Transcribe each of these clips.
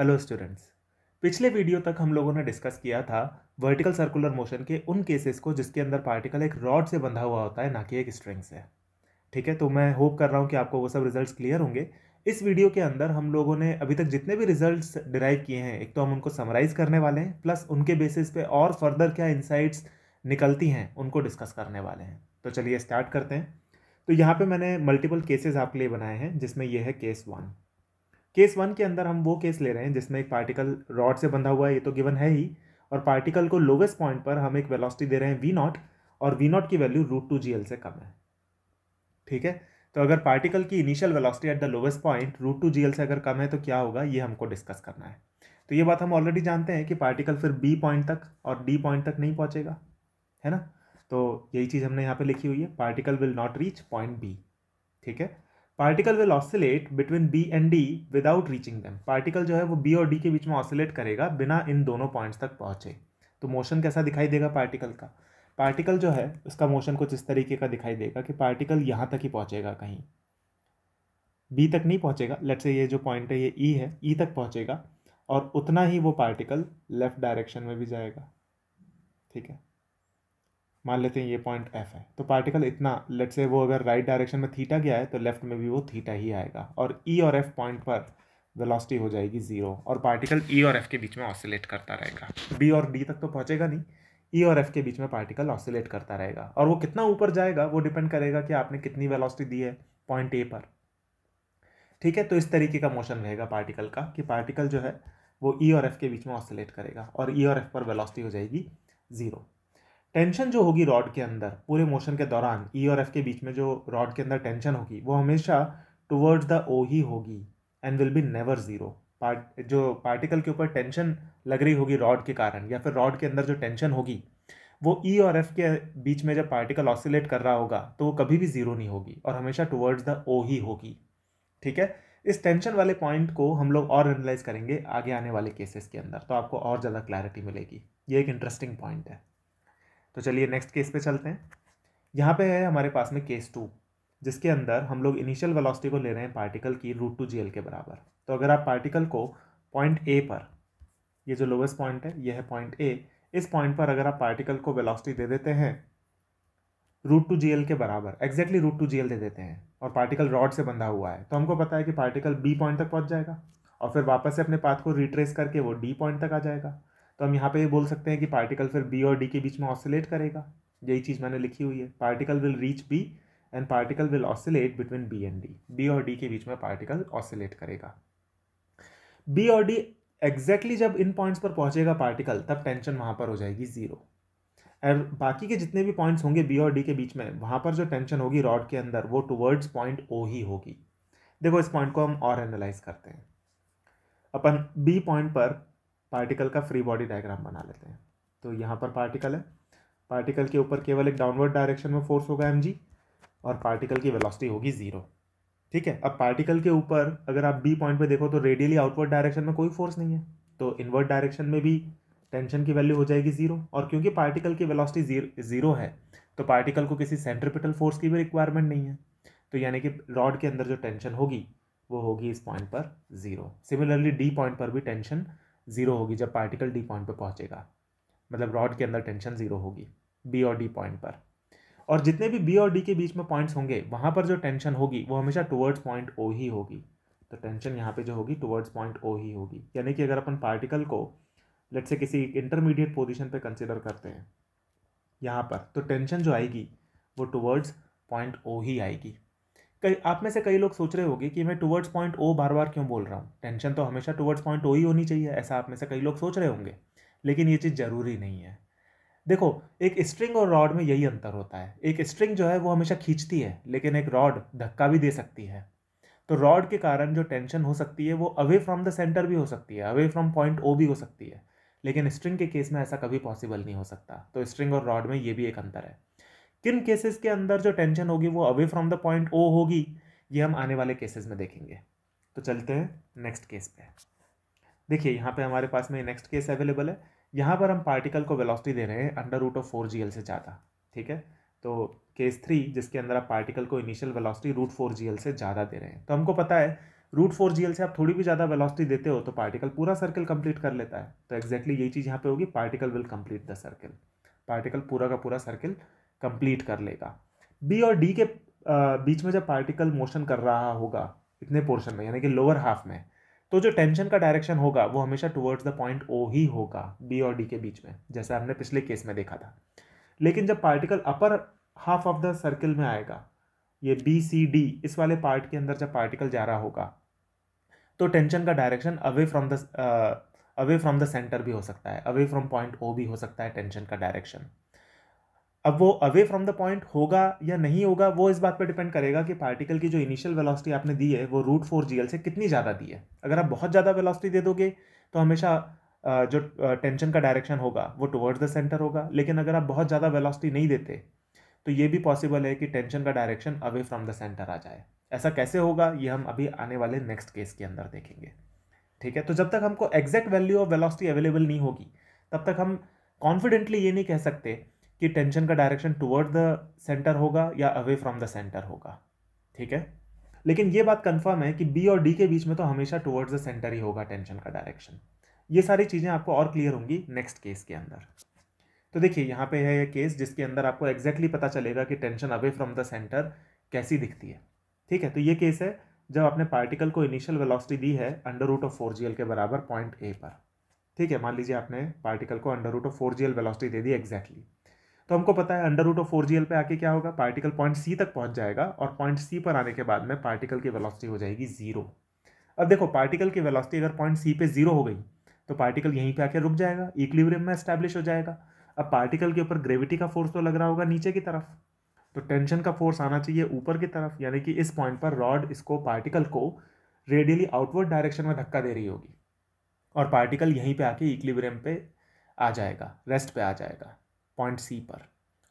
Hello students पिछले video तक हम लोगों ने डिस्कस किया था वर्टिकल सर्कुलर मोशन के उन केसेस को जिसके अंदर पार्टिकल एक रॉड से बंधा हुआ होता है ना कि एक स्ट्रिंग से ठीक है तो मैं होप कर रहा हूँ कि आपको वो सब रिजल्ट्स क्लियर होंगे इस वीडियो के अंदर हम लोगों ने अभी तक जितने भी रिजल्ट्स डिराइव किए हैं एक तो हम उनको समराइज़ करने वाले हैं प्लस उनके बेसिस पे और फर्दर क्या इंसाइट्स निकलती हैं उनको डिस्कस करने वाले हैं तो चलिए स्टार्ट करते हैं तो यहाँ पे मैंने मल्टीपल केसेस आपके लिए बनाए हैं जिसमें यह है केस वन केस वन के अंदर हम वो केस ले रहे हैं जिसमें एक पार्टिकल रॉड से बंधा हुआ है ये तो गिवन है ही और पार्टिकल को लोवेस्ट पॉइंट पर हम एक वेलोसिटी दे रहे हैं वी नॉट और वी नॉट की value root two g l से कम है ठीक है तो अगर पार्टिकल की initial velocity at the lowest point root two g l से अगर कम है तो क्या होगा ये हमको डिस्कस करना है तो ये बात हम ऑलरेडी जानते हैं कि पार्टिकल फिर बी पॉइंट तक और डी पॉइंट तक नहीं पहुँचेगा है ना तो यही चीज़ हमने यहाँ पे लिखी हुई है particle will not reach point b ठीक है particle will oscillate between b and d without reaching them particle जो है वो बी और डी के बीच में ऑसिलेट करेगा बिना इन दोनों पॉइंट्स तक पहुँचे तो मोशन कैसा दिखाई देगा पार्टिकल का पार्टिकल जो है उसका मोशन कुछ इस तरीके का दिखाई देगा कि पार्टिकल यहाँ तक ही पहुँचेगा कहीं बी तक नहीं पहुँचेगा लेट से ये जो पॉइंट है ये ई e है ई e तक पहुँचेगा और उतना ही वो पार्टिकल लेफ़्ट डायरेक्शन में भी जाएगा ठीक है मान लेते हैं ये पॉइंट एफ है तो पार्टिकल इतना लेट से वो अगर राइट डायरेक्शन में थीटा गया है तो लेफ्ट में भी वो थीटा ही आएगा और ई e और एफ पॉइंट पर वेलोसिटी हो जाएगी ज़ीरो और पार्टिकल ई e और एफ के बीच में ऑसिलेट करता रहेगा बी और डी तक तो पहुँचेगा नहीं ई e और एफ के बीच में पार्टिकल ऑसिलेट करता रहेगा और वो कितना ऊपर जाएगा वो डिपेंड करेगा कि आपने कितनी वेलोसिटी दी है पॉइंट ए पर ठीक है तो इस तरीके का मोशन रहेगा पार्टिकल का कि पार्टिकल जो है वो ई e और एफ के बीच में ऑसिलेट करेगा और ई e और एफ पर वेलोसिटी हो जाएगी ज़ीरो टेंशन जो होगी रॉड के अंदर पूरे मोशन के दौरान ई e और एफ के बीच में जो रॉड के अंदर टेंशन होगी वो हमेशा टुवर्ड्स द ओ ही होगी and will be never zero part जो पार्टिकल के ऊपर टेंशन लग रही होगी रॉड के कारण या फिर रॉड के अंदर जो टेंशन होगी वो ई e और एफ के बीच में जब पार्टिकल ऑसिलेट कर रहा होगा तो वो कभी भी ज़ीरो नहीं होगी और हमेशा टुवर्ड्स द ओ ही होगी ठीक है इस टेंशन वाले पॉइंट को हम लोग और एनालाइज करेंगे आगे आने वाले केसेस के अंदर तो आपको और ज़्यादा क्लैरिटी मिलेगी ये एक इंटरेस्टिंग पॉइंट है तो चलिए नेक्स्ट केस पे चलते हैं यहाँ पे है हमारे पास में केस टू जिसके अंदर हम लोग इनिशियल वेलोसिटी को ले रहे हैं पार्टिकल की रूट टू जी के बराबर तो अगर आप पार्टिकल को पॉइंट ए पर ये जो लोवेस्ट पॉइंट है यह है पॉइंट ए इस पॉइंट पर अगर आप पार्टिकल को वेलोसिटी दे देते हैं रूट टू जी के बराबर एग्जैक्टली रूट टू जी दे देते हैं और पार्टिकल रॉड से बंधा हुआ है तो हमको पता है कि पार्टिकल बी पॉइंट तक पहुँच जाएगा और फिर वापस से अपने पाथ को रिट्रेस करके वो डी पॉइंट तक आ जाएगा तो हम यहाँ पे बोल सकते हैं कि पार्टिकल फिर बी और डी के बीच में ऑसिलेट करेगा यही चीज़ मैंने लिखी हुई है particle will reach b and particle will oscillate between b and d b और डी के बीच में पार्टिकल ऑसिलेट करेगा बी और डी एग्जैक्टली जब इन पॉइंट्स पर पहुंचेगा पार्टिकल तब टेंशन वहाँ पर हो जाएगी ज़ीरो और बाकी के जितने भी पॉइंट्स होंगे बी और डी के बीच में वहाँ पर जो टेंशन होगी रॉड के अंदर वो टूवर्ड्स पॉइंट ओ ही होगी देखो इस पॉइंट को हम और एनालाइज करते हैं अपन बी पॉइंट पर पार्टिकल का फ्री बॉडी डायग्राम बना लेते हैं तो यहाँ पर पार्टिकल है पार्टिकल के ऊपर केवल एक डाउनवर्ड डायरेक्शन में फोर्स होगा एम और पार्टिकल की वेलोसिटी होगी ज़ीरो ठीक है अब पार्टिकल के ऊपर अगर आप बी पॉइंट पे देखो तो रेडियली आउटवर्ड डायरेक्शन में कोई फोर्स नहीं है तो इनवर्ड डायरेक्शन में भी टेंशन की वैल्यू हो जाएगी ज़ीरो और क्योंकि पार्टिकल की वेलोसिटी ज़ीरो है तो पार्टिकल को किसी सेंट्रिपिटल फोर्स की भी रिक्वायरमेंट नहीं है तो यानी कि रॉड के अंदर जो टेंशन होगी वो होगी इस पॉइंट पर ज़ीरो सिमिलरली डी पॉइंट पर भी टेंशन ज़ीरो होगी जब पार्टिकल डी पॉइंट पर पहुँचेगा मतलब रॉड के अंदर टेंशन ज़ीरो होगी बी और डी पॉइंट पर और जितने भी बी और डी के बीच में पॉइंट्स होंगे वहाँ पर जो टेंशन होगी वो हमेशा टुवर्ड्स पॉइंट ओ ही होगी तो टेंशन यहाँ पे जो होगी टुवर्ड्स पॉइंट ओ ही होगी यानी कि अगर अपन पार्टिकल को लेट से किसी इंटरमीडिएट पोजीशन पे कंसिडर करते हैं यहाँ पर तो टेंशन जो आएगी वो टुवर्ड्स पॉइंट ओ ही आएगी कई आप में से कई लोग सोच रहे होंगे कि मैं टूवर्ड्स पॉइंट ओ बार बार क्यों बोल रहा हूँ टेंशन तो हमेशा टूवर्ड्स पॉइंट ओ ही होनी चाहिए ऐसा आप में से कई लोग सोच रहे होंगे लेकिन ये चीज़ ज़रूरी नहीं है देखो एक स्ट्रिंग और रॉड में यही अंतर होता है एक स्ट्रिंग जो है वो हमेशा खींचती है लेकिन एक रॉड धक्का भी दे सकती है तो रॉड के कारण जो टेंशन हो सकती है वो अवे फ्रॉम द सेंटर भी हो सकती है अवे फ्रॉम पॉइंट ओ भी हो सकती है लेकिन स्ट्रिंग के केस में ऐसा कभी पॉसिबल नहीं हो सकता तो स्ट्रिंग और रॉड में ये भी एक अंतर है किन केसेस के अंदर जो टेंशन होगी वो away from the point O होगी ये हम आने वाले केसेस में देखेंगे तो चलते हैं नेक्स्ट केस पे देखिए यहाँ पे हमारे पास में नेक्स्ट केस अवेलेबल है यहाँ पर हम पार्टिकल को वेलोसिटी दे रहे हैं under root of four g l से ज़्यादा ठीक है तो केस थ्री जिसके अंदर आप पार्टिकल को initial velocity root four g l से ज़्यादा दे रहे हैं तो हमको पता है रूट फोर जी एल से आप थोड़ी भी ज़्यादा वेलोसिटी देते हो तो पार्टिकल पूरा सर्कल कंप्लीट कर लेता है तो एक्जैक्टली exactly यही चीज़ यहाँ पे होगी particle will complete the circle particle पूरा का पूरा सर्कल कंप्लीट कर लेगा बी और डी के बीच में जब पार्टिकल मोशन कर रहा होगा इतने पोर्शन में यानी कि लोअर हाफ में तो जो टेंशन का डायरेक्शन होगा वो हमेशा टुवर्ड्स द पॉइंट ओ ही होगा बी और डी के बीच में जैसे हमने पिछले केस में देखा था लेकिन जब particle upper half of the circle में आएगा ये बी सी डी इस वाले पार्ट के अंदर जब पार्टिकल जा रहा होगा तो टेंशन का direction away from the away from the centre भी हो सकता है अवे फ्रॉम पॉइंट ओ भी हो सकता है टेंशन का डायरेक्शन अब वो अवे फ्रॉम द पॉइंट होगा या नहीं होगा वो इस बात पर डिपेंड करेगा कि पार्टिकल की जो इनिशियल वेलोसिटी आपने दी है वो रूट फोर जी से कितनी ज़्यादा दी है अगर आप बहुत ज़्यादा वेलोसिटी दे दोगे तो हमेशा जो टेंशन का डायरेक्शन होगा वो टुवर्ड्स द सेंटर होगा लेकिन अगर आप बहुत ज़्यादा वेलोसिटी नहीं देते तो ये भी पॉसिबल है कि टेंशन का direction away from the centre आ जाए ऐसा कैसे होगा ये हम अभी आने वाले नेक्स्ट केस के अंदर देखेंगे ठीक है तो जब तक हमको exact value of velocity available नहीं होगी तब तक हम कॉन्फिडेंटली ये नहीं कह सकते कि टेंशन का डायरेक्शन टुवर्ड द सेंटर होगा या अवे फ्रॉम द सेंटर होगा ठीक है लेकिन ये बात कंफर्म है कि बी और डी के बीच में तो हमेशा टुवर्ड्स द सेंटर ही होगा टेंशन का डायरेक्शन ये सारी चीज़ें आपको और क्लियर होंगी नेक्स्ट केस के अंदर तो देखिए यहाँ पे है ये केस जिसके अंदर आपको एग्जैक्टली exactly पता चलेगा कि tension away from the centre कैसी दिखती है ठीक है तो ये केस है जब आपने पार्टिकल को इनिशियल वेलोसिटी दी है अंडर रूट ऑफ फोर के बराबर पॉइंट ए पर ठीक है मान लीजिए आपने पार्टिकल को under root of four velocity दे दी एग्जैक्टली exactly. तो हमको पता है under root of four g l पे आके क्या होगा पार्टिकल पॉइंट सी तक पहुंच जाएगा और पॉइंट सी पर आने के बाद में पार्टिकल की वेलोसिटी हो जाएगी ज़ीरो अब देखो पार्टिकल की वेलोसिटी अगर पॉइंट सी पे ज़ीरो हो गई तो पार्टिकल यहीं पे आके रुक जाएगा इक्लिब्रियम में एस्टैब्लिश हो जाएगा अब पार्टिकल के ऊपर ग्रेविटी का फोर्स तो लग रहा होगा नीचे की तरफ तो टेंशन का फोर्स आना चाहिए ऊपर की तरफ यानी कि इस पॉइंट पर रॉड इसको पार्टिकल को रेडियली आउटवर्ड डायरेक्शन में धक्का दे रही होगी और पार्टिकल यहीं पे आके इक्लिब्रियम पे आ जाएगा रेस्ट पे आ जाएगा पॉइंट सी पर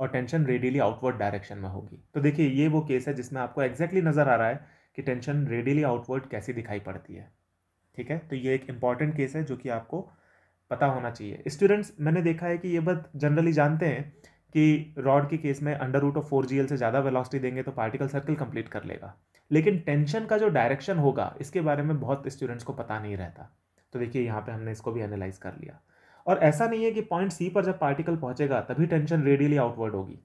और टेंशन रेडियली आउटवर्ड डायरेक्शन में होगी तो देखिए ये वो केस है जिसमें आपको एग्जैक्टली exactly नज़र आ रहा है कि टेंशन रेडियली आउटवर्ड कैसी दिखाई पड़ती है ठीक है तो ये एक इंपॉर्टेंट केस है जो कि आपको पता होना चाहिए स्टूडेंट्स मैंने देखा है कि ये बात जनरली जानते हैं कि रॉड के केस में under root of four g से ज़्यादा वेलोसिटी देंगे तो पार्टिकल सर्कल कंप्लीट कर लेगा लेकिन टेंशन का जो डायरेक्शन होगा इसके बारे में बहुत स्टूडेंट्स को पता नहीं रहता तो देखिए यहाँ पे हमने इसको भी एनालाइज कर लिया और ऐसा नहीं है कि पॉइंट सी पर जब पार्टिकल पहुंचेगा तभी टेंशन रेडियली आउटवर्ड होगी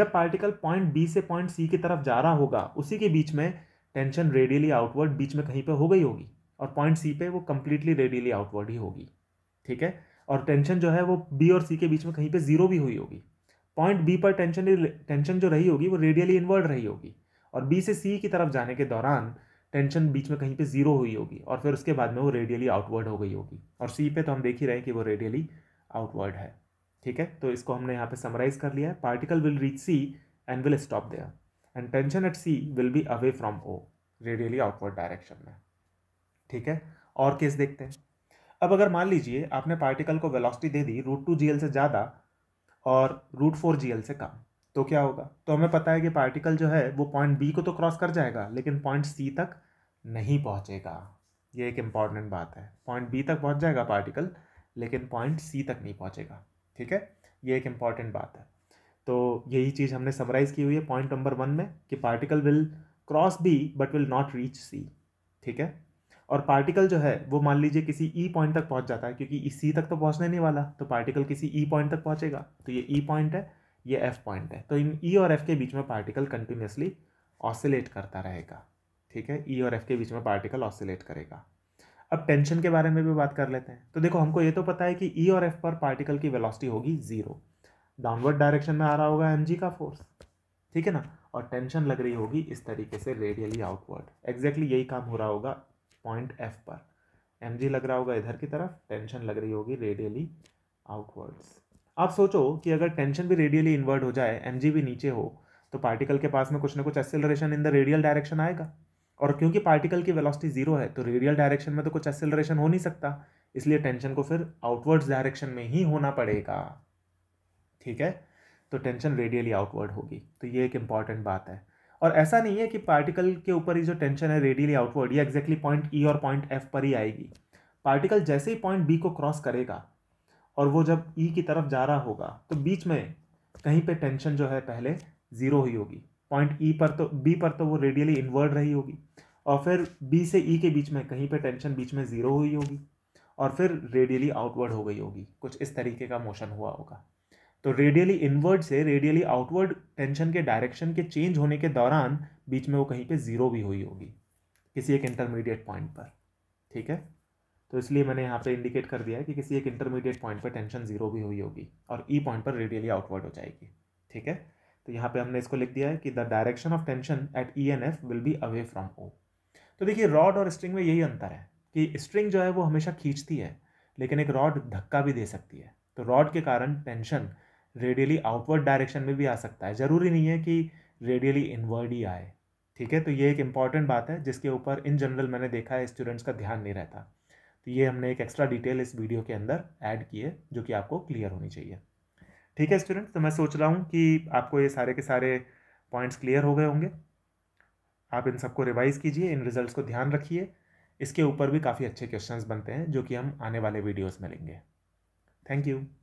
जब पार्टिकल पॉइंट बी से पॉइंट सी की तरफ जा रहा होगा उसी के बीच में टेंशन रेडियली आउटवर्ड बीच में कहीं पर हो गई होगी और पॉइंट सी पे वो कम्प्लीटली रेडियली आउटवर्ड ही होगी ठीक है और टेंशन जो है वो बी और सी के बीच में कहीं पे ज़ीरो भी हुई होगी पॉइंट बी पर टेंशन टेंशन जो रही होगी वो रेडियली इन्वर्ड रही होगी और बी से सी की तरफ जाने के दौरान टेंशन बीच में कहीं पे ज़ीरो हुई होगी और फिर उसके बाद में वो रेडियली आउटवर्ड हो गई होगी और सी पे तो हम देख ही रहे हैं कि वो रेडियली आउटवर्ड है ठीक है तो इसको हमने यहाँ पे समराइज कर लिया है particle will reach c and will stop there and tension at c will be away from O radially outward direction में ठीक है और केस देखते हैं अब अगर मान लीजिए आपने पार्टिकल को वेलोसिटी दे दी रूट टू जी से ज़्यादा और रूट फोर जी से कम तो क्या होगा तो हमें पता है कि पार्टिकल जो है वो पॉइंट बी को तो क्रॉस कर जाएगा लेकिन पॉइंट सी तक नहीं पहुँचेगा ये एक इम्पॉर्टेंट बात है पॉइंट बी तक पहुँच जाएगा पार्टिकल लेकिन पॉइंट सी तक नहीं पहुँचेगा ठीक है ये एक इम्पॉर्टेंट बात है तो यही चीज़ हमने समराइज़ की हुई है पॉइंट नंबर वन में कि particle will cross b but will not reach c ठीक है और पार्टिकल जो है वो मान लीजिए किसी ई e पॉइंट तक पहुंच जाता है क्योंकि ई e सी तक तो पहुंचने नहीं वाला तो पार्टिकल किसी ई e पॉइंट तक पहुंचेगा तो ये ई e पॉइंट है ये एफ पॉइंट है तो इन ई e और एफ के बीच में पार्टिकल कंटिन्यूसली ऑसिलेट करता रहेगा ठीक है ई e और एफ के बीच में पार्टिकल ऑसिलेट करेगा अब टेंशन के बारे में भी बात कर लेते हैं तो देखो हमको ये तो पता है कि ई e और एफ पर पार्टिकल की वेलोसिटी होगी ज़ीरो डाउनवर्ड डायरेक्शन में आ रहा होगा एम का फोर्स ठीक है ना और टेंशन लग रही होगी इस तरीके से रेडियली आउटवर्ड एग्जैक्टली यही काम हो रहा होगा पॉइंट एफ पर एम लग रहा होगा इधर की तरफ टेंशन लग रही होगी रेडियली आउटवर्ड्स आप सोचो कि अगर टेंशन भी रेडियली इन्वर्ट हो जाए एम भी नीचे हो तो पार्टिकल के पास में कुछ ना कुछ acceleration in the radial direction आएगा और क्योंकि पार्टिकल की वेलोसिटी जीरो है तो रेडियल डायरेक्शन में तो कुछ एक्सेलरेशन हो नहीं सकता इसलिए टेंशन को फिर आउटवर्ड्स डायरेक्शन में ही होना पड़ेगा ठीक है तो टेंशन रेडियली आउटवर्ड होगी तो ये एक इंपॉर्टेंट बात है और ऐसा नहीं है कि पार्टिकल के ऊपर ही जो टेंशन है रेडियली आउटवर्ड ये एग्जैक्टली पॉइंट ई और पॉइंट एफ पर ही आएगी पार्टिकल जैसे ही पॉइंट बी को क्रॉस करेगा और वो जब ई e की तरफ जा रहा होगा तो बीच में कहीं पे टेंशन जो है पहले ज़ीरो हुई होगी पॉइंट ई e पर तो बी पर तो वो रेडियली इन्वर्ड रही होगी और फिर बी से ई e के बीच में कहीं पे टेंशन बीच में ज़ीरो हुई होगी और फिर रेडियली आउटवर्ड हो गई होगी कुछ इस तरीके का मोशन हुआ होगा तो रेडियली इनवर्ड से रेडियली आउटवर्ड टेंशन के डायरेक्शन के चेंज होने के दौरान बीच में वो कहीं पे ज़ीरो भी हुई होगी किसी एक इंटरमीडिएट पॉइंट पर ठीक है तो इसलिए मैंने यहाँ पे इंडिकेट कर दिया है कि किसी एक इंटरमीडिएट पॉइंट पर टेंशन जीरो भी हुई होगी और ई e पॉइंट पर रेडियली आउटवर्ड हो जाएगी ठीक है तो यहाँ पे हमने इसको लिख दिया है कि the direction of tension at e n f will be away from O तो देखिए रॉड और स्ट्रिंग में यही अंतर है कि स्ट्रिंग जो है वो हमेशा खींचती है लेकिन एक रॉड धक्का भी दे सकती है तो रॉड के कारण टेंशन रेडियली आउटवर्ड डायरेक्शन में भी आ सकता है ज़रूरी नहीं है कि रेडियली इनवर्ड ही आए ठीक है तो ये एक इंपॉर्टेंट बात है जिसके ऊपर इन जनरल मैंने देखा है स्टूडेंट्स का ध्यान नहीं रहता तो ये हमने एक एक्स्ट्रा डिटेल इस वीडियो के अंदर ऐड की है जो कि आपको क्लियर होनी चाहिए ठीक है स्टूडेंट तो मैं सोच रहा हूँ कि आपको ये सारे के सारे पॉइंट्स क्लियर हो गए होंगे आप इन सबको रिवाइज़ कीजिए इन रिजल्ट्स को ध्यान रखिए इसके ऊपर भी काफ़ी अच्छे क्वेश्चंस बनते हैं जो कि हम आने वाले वीडियोस में लेंगे थैंक यू